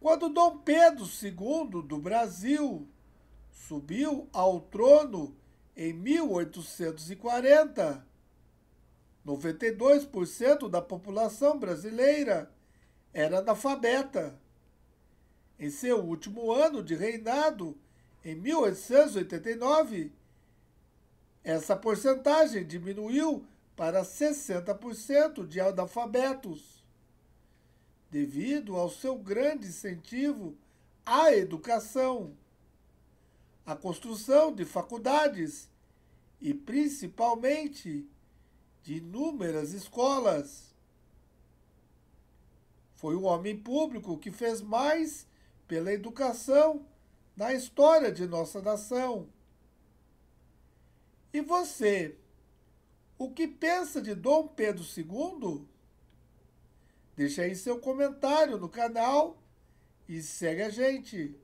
Quando Dom Pedro II do Brasil subiu ao trono em 1840, 92% da população brasileira era analfabeta. Em seu último ano de reinado, em 1889, essa porcentagem diminuiu para 60% de analfabetos devido ao seu grande incentivo à educação, à construção de faculdades e, principalmente, de inúmeras escolas. Foi um homem público que fez mais pela educação na história de nossa nação. E você, o que pensa de Dom Pedro II? Deixa aí seu comentário no canal e segue a gente.